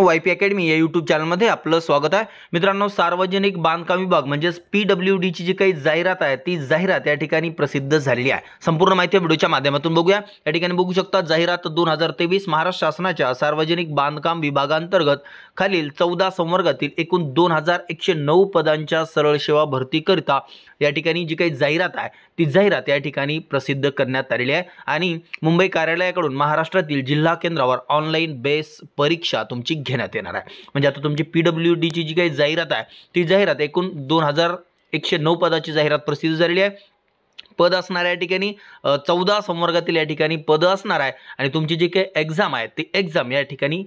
Y P academy या YouTube चॅनलमध्ये आपलं स्वागत आहे मित्रांनो सार्वजनिक बांधकाम विभाग म्हणजेच पी डब्ल्यू डीची जी काही जाहिरात आहे ती जाहिरात या ठिकाणी प्रसिद्ध झालेली आहे संपूर्ण माहिती व्हिडिओच्या माध्यमातून बघूया या ठिकाणी बघू शकता जाहिरात दोन महाराष्ट्र शासनाच्या सार्वजनिक बांधकाम विभागांतर्गत खालील चौदा संवर्गातील एकूण दोन हजार एकशे नऊ पदांच्या सरळ सेवा भरतीकरिता या ठिकाणी जी काही जाहिरात आहे ती जाहिरात या ठिकाणी प्रसिद्ध करण्यात आलेली आहे आणि मुंबई कार्यालयाकडून महाराष्ट्रातील जिल्हा केंद्रावर ऑनलाईन बेस परीक्षा तुमची घेण्यात येणार आहे म्हणजे आता तुमची पी डब्ल्यू डीची जी काही जाहिरात आहे ती जाहिरात एकूण दोन हजार एकशे नऊ पदाची जाहिरात प्रसिद्ध झालेली आहे पद असणार या ठिकाणी चौदा संवर्गातील या ठिकाणी पद असणार आहे आणि तुमची जी काही एक्झाम आहे ती एक्झाम या ठिकाणी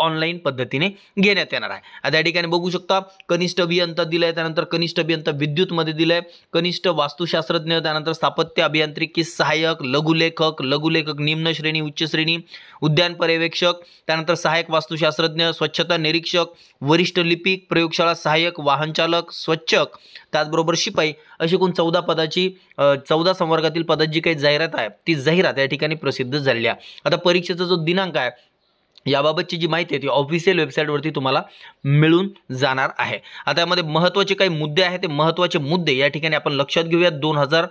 ऑनलाईन पद्धतीने घेण्यात येणार आहे आता या ठिकाणी बघू शकता कनिष्ठ अभियंता दिलं आहे त्यानंतर कनिष्ठ अभियंता विद्युतमध्ये दिलं आहे कनिष्ठ वास्तुशास्त्रज्ञ त्यानंतर स्थापत्य अभियांत्रिकी सहाय्यक लघुलेखक लघुलेखक निम्न श्रेणी उच्च श्रेणी उद्यान पर्यवेक्षक त्यानंतर सहाय्यक वास्तुशास्त्रज्ञ स्वच्छता निरीक्षक वरिष्ठ लिपिक प्रयोगशाळा सहाय्यक वाहनचालक स्वच्छक त्याचबरोबर शिपाई अशी कोण चौदा पदाची चौदा संवर्गातील पदाची जी काही जाहिरात आहे ती जाहिरात या ठिकाणी प्रसिद्ध झालेली आहे आता परीक्षेचा जो दिनांक आहे याबाबतची जी माहिती आहे ती ऑफिशियल वेबसाईटवरती तुम्हाला मिळून जाणार आहे आता यामध्ये महत्त्वाचे काही मुद्दे आहेत ते महत्त्वाचे मुद्दे या ठिकाणी आपण लक्षात घेऊया दोन हजार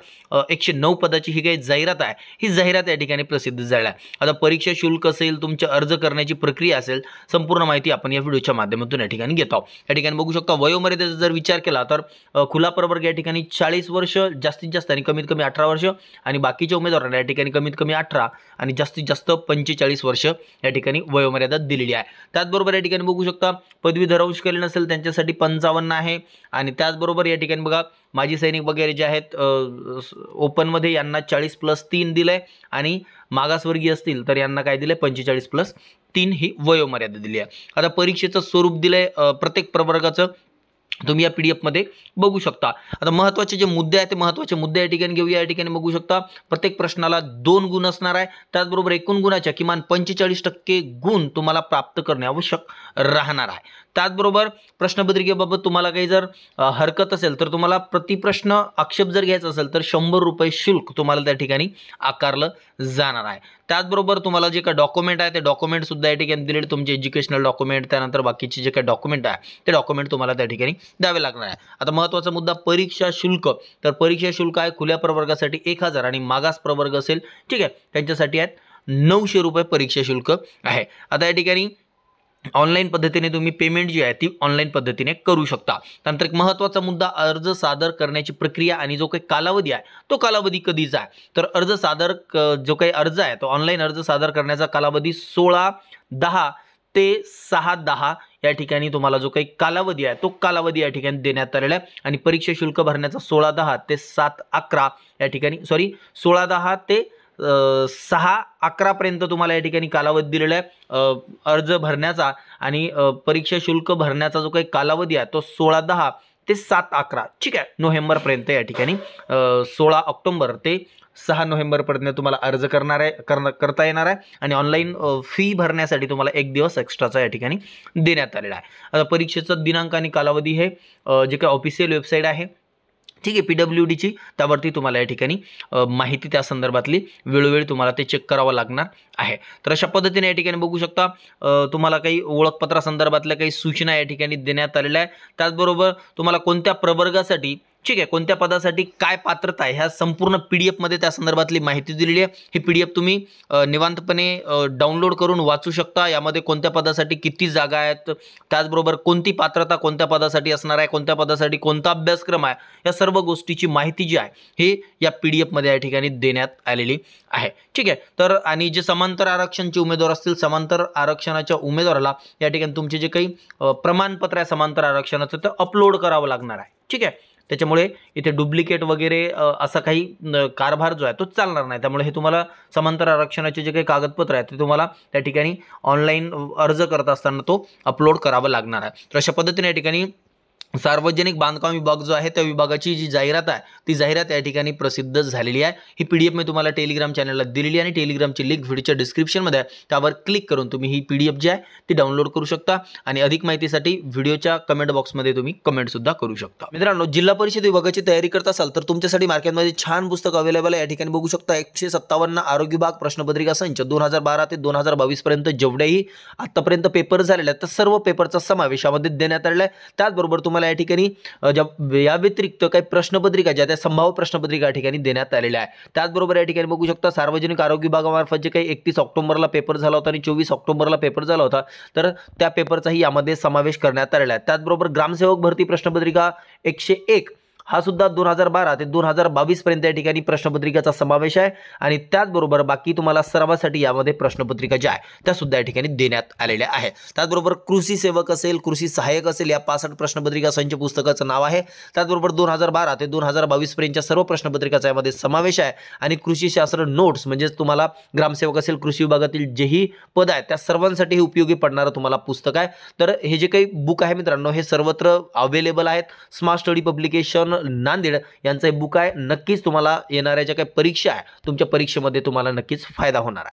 एकशे नऊ पदाची ही काही जाहिरात आहे ही जाहिरात या ठिकाणी प्रसिद्ध झाली आहे आता परीक्षा शुल्क असेल तुमच्या अर्ज करण्याची प्रक्रिया असेल संपूर्ण माहिती आपण या व्हिडिओच्या माध्यमातून या ठिकाणी घेत आहोत या ठिकाणी बघू शकता वयोमर्यादेचा जर विचार केला तर खुला प्रवर्ग या ठिकाणी चाळीस वर्ष जास्तीत जास्त आणि कमीत कमी अठरा वर्ष आणि बाकीच्या उमेदवारांना या ठिकाणी कमीत कमी अठरा आणि जास्तीत जास्त पंचेचाळीस वर्ष या ठिकाणी वयो वयोमर्यादा दिलेली आहे त्याचबरोबर या ठिकाणी बघू शकता पदवीधर अंश केले नसेल त्यांच्यासाठी पंचावन्न आहे आणि त्याचबरोबर या ठिकाणी बघा माजी सैनिक वगैरे जे आहेत ओपनमध्ये यांना चाळीस प्लस तीन दिलं आहे आणि मागासवर्गीय असतील तर यांना काय दिलं आहे पंचेचाळीस प्लस तीन ही वयोमर्यादा दिली आहे आता परीक्षेचं स्वरूप दिलं आहे प्रत्येक प्रवर्गाचं तुम्ही या पी डी एफमध्ये बघू शकता आता महत्त्वाचे जे मुद्दे आहेत ते महत्त्वाचे मुद्दे या ठिकाणी घेऊ या ठिकाणी बघू शकता प्रत्येक प्रश्नाला दोन गुण असणार आहे त्याचबरोबर एकूण गुणाच्या किमान पंचेचाळीस टक्के गुण तुम्हाला प्राप्त करणे आवश्यक राहणार आहे त्याचबरोबर प्रश्नपत्रिकेबाबत तुम्हाला काही जर हरकत असेल तर तुम्हाला प्रतिप्रश्न आक्षेप जर घ्यायचा असेल तर शंभर रुपये शुल्क तुम्हाला त्या ठिकाणी आकारलं जाणार आहे त्याचबरोबर तुम्हाला जे काही डॉक्युमेंट आहे ते डॉक्युमेंटसुद्धा या ठिकाणी दिलेले तुमचे एज्युकेशनल डॉक्युमेंट त्यानंतर बाकीचे जे काही डॉक्युमेंट आहे ते डॉक्युमेंट तुम्हाला त्या ठिकाणी द्यावे लागणार आहे आता महत्त्वाचा मुद्दा परीक्षा शुल्क तर परीक्षा शुल्क आहे खुल्या प्रवर्गासाठी एक हजार आणि मागास प्रवर्ग असेल ठीक आहे त्यांच्यासाठी आहेत नऊशे रुपये परीक्षा शुल्क आहे आता या ठिकाणी ऑनलाईन पद्धतीने तुम्ही पेमेंट जी आहे ती ऑनलाईन पद्धतीने करू शकता नंतर एक महत्त्वाचा मुद्दा अर्ज सादर करण्याची प्रक्रिया आणि जो काही कालावधी आहे तो कालावधी कधीचा आहे तर अर्ज सादर जो काही अर्ज आहे तो ऑनलाईन अर्ज सादर करण्याचा कालावधी सोळा दहा ते सहा दहा या ठिकाणी तुम्हाला जो काही कालावधी आहे तो कालावधी या ठिकाणी देण्यात आलेला आहे आणि परीक्षा शुल्क भरण्याचा सोळा दहा ते सात अकरा या ठिकाणी सॉरी सोळा दहा ते सहा अकरापर्यंत तुम्हाला या ठिकाणी कालावधी दिलेला आहे अर्ज भरण्याचा आणि परीक्षा शुल्क भरण्याचा जो काही कालावधी आहे तो सोळा दहा ते सात अकरा ठीक आहे नोव्हेंबरपर्यंत या ठिकाणी सोळा ऑक्टोंबर ते सहा नोव्हेंबरपर्यंत तुम्हाला अर्ज करणार आहे करता येणार आहे आणि ऑनलाईन फी भरण्यासाठी तुम्हाला एक दिवस एक्स्ट्राचा या ठिकाणी देण्यात आलेला आहे आता परीक्षेचा दिनांक आणि कालावधी हे जे काही ऑफिशियल वेबसाईट आहे ठीक आहे पी डब्ल्यू डीची त्यावरती तुम्हाला या ठिकाणी माहिती त्या संदर्भातली वेळोवेळी तुम्हाला ते चेक करावं लागणार आहे तर अशा पद्धतीने या ठिकाणी बघू शकता तुम्हाला काही ओळखपत्रासंदर्भातल्या काही सूचना या ठिकाणी देण्यात आलेल्या आहेत त्याचबरोबर तुम्हाला कोणत्या प्रवर्गासाठी ठीक आहे कोणत्या पदासाठी काय पात्रता आहे ह्या संपूर्ण पी डी एफमध्ये त्या संदर्भातली माहिती दिलेली आहे ही पी डी एफ तुम्ही निवांतपणे डाउनलोड करून वाचू शकता यामध्ये कोणत्या पदासाठी किती जागा आहेत त्याचबरोबर कोणती पात्रता कोणत्या पदासाठी असणार आहे कोणत्या पदासाठी कोणता अभ्यासक्रम आहे या सर्व गोष्टीची माहिती जी आहे ही या पी डी एफमध्ये या ठिकाणी देण्यात आलेली आहे ठीक आहे तर आणि जे समांतर आरक्षणचे उमेदवार असतील समांतर आरक्षणाच्या उमेदवाराला या ठिकाणी तुमचे जे काही प्रमाणपत्र आहे समांतर आरक्षणाचं ते अपलोड करावं लागणार आहे ठीक आहे त्याच्यामुळे इथे डुप्लिकेट वगैरे असा काही कारभार जो आहे तो चालणार नाही त्यामुळे हे तुम्हाला समांतर आरक्षणाचे जे काही कागदपत्र आहेत ते तुम्हाला त्या ठिकाणी ऑनलाईन अर्ज करत असताना तो अपलोड करावा लागणार आहे तर अशा पद्धतीने या ठिकाणी सार्वजनिक बांधकाम विभाग जो आहे त्या विभागाची जी जाहिरात आहे ती जाहिरात या ठिकाणी प्रसिद्ध झालेली आहे ही पी डी एफ मी तुम्हाला टेलिग्राम चॅनलला दिलेली आहे आणि टेलिग्रामची लिंक व्हिडिओच्या डिस्क्रिप्शनमध्ये आहे त्यावर क्लिक करून तुम्ही ही पी डी एफ जी आहे ती डाउनलोड करू शकता आणि अधिक माहितीसाठी व्हिडिओच्या कमेंट बॉक्समध्ये तुम्ही कमेंटसुद्धा करू शकता मित्रांनो जिल्हा परिषद विभागाची तयारी करत असाल तर तुमच्यासाठी मार्केटमध्ये छान पुस्तक अवेलेबल आहे या ठिकाणी बघू शकता एकशे सत्तावन्न आरोग्य विभाग प्रश्नपत्रिका संच दोन हजार बारा ते दोन हजार बावीसपर्यंत जेवढेही आत्तापर्यंत पेपर झालेले आहेत तर सर्व पेपरचा समावेश यामध्ये देण्यात आलेला आहे त्याचबरोबर तुम्हाला या ठिकाणी ज्या या व्यतिरिक्त काही प्रश्नपत्रिका ज्या त्या संभाव्य प्रश्नपत्रिका या ठिकाणी देण्यात आलेल्या आहे त्याचबरोबर या ठिकाणी बघू शकता सार्वजनिक आरोग्य विभागामार्फत जे काही एकतीस ऑक्टोबरला पेपर झाला होता आणि चोवीस ऑक्टोबरला पेपर झाला होता तर त्या पेपरचाही यामध्ये समावेश करण्यात आलेला आहे त्याचबरोबर ग्रामसेवक भरती प्रश्नपत्रिका एकशे एक हा सुद्धा दोन हजार बारा ते दोन हजार पर्यंत या ठिकाणी प्रश्नपत्रिकेचा समावेश आहे आणि त्याचबरोबर बाकी तुम्हाला सरावासाठी यामध्ये प्रश्नपत्रिका ज्या आहे त्या सुद्धा या ठिकाणी देण्यात आलेल्या आहे त्याचबरोबर कृषी सेवक असेल कृषी सहाय्यक असेल या पासष्ट प्रश्नपत्रिका संच पुस्तकाचं नाव आहे त्याचबरोबर दोन हजार बारा ते दोन हजार पर्यंतच्या सर्व प्रश्नपत्रिकाचा यामध्ये समावेश आहे आणि कृषी शास्त्र नोट्स म्हणजेच तुम्हाला ग्रामसेवक असेल कृषी विभागातील जेही पद आहेत त्या सर्वांसाठी उपयोगी पडणारं तुम्हाला पुस्तक आहे तर हे जे काही बुक आहे मित्रांनो हे सर्वत्र अवेलेबल आहेत स्मार्ट स्टडी पब्लिकेशन नांदेड यांचं बुक आहे नक्कीच तुम्हाला येणाऱ्या ज्या काही परीक्षा आहे तुमच्या परीक्षेमध्ये तुम्हाला नक्कीच फायदा होणार आहे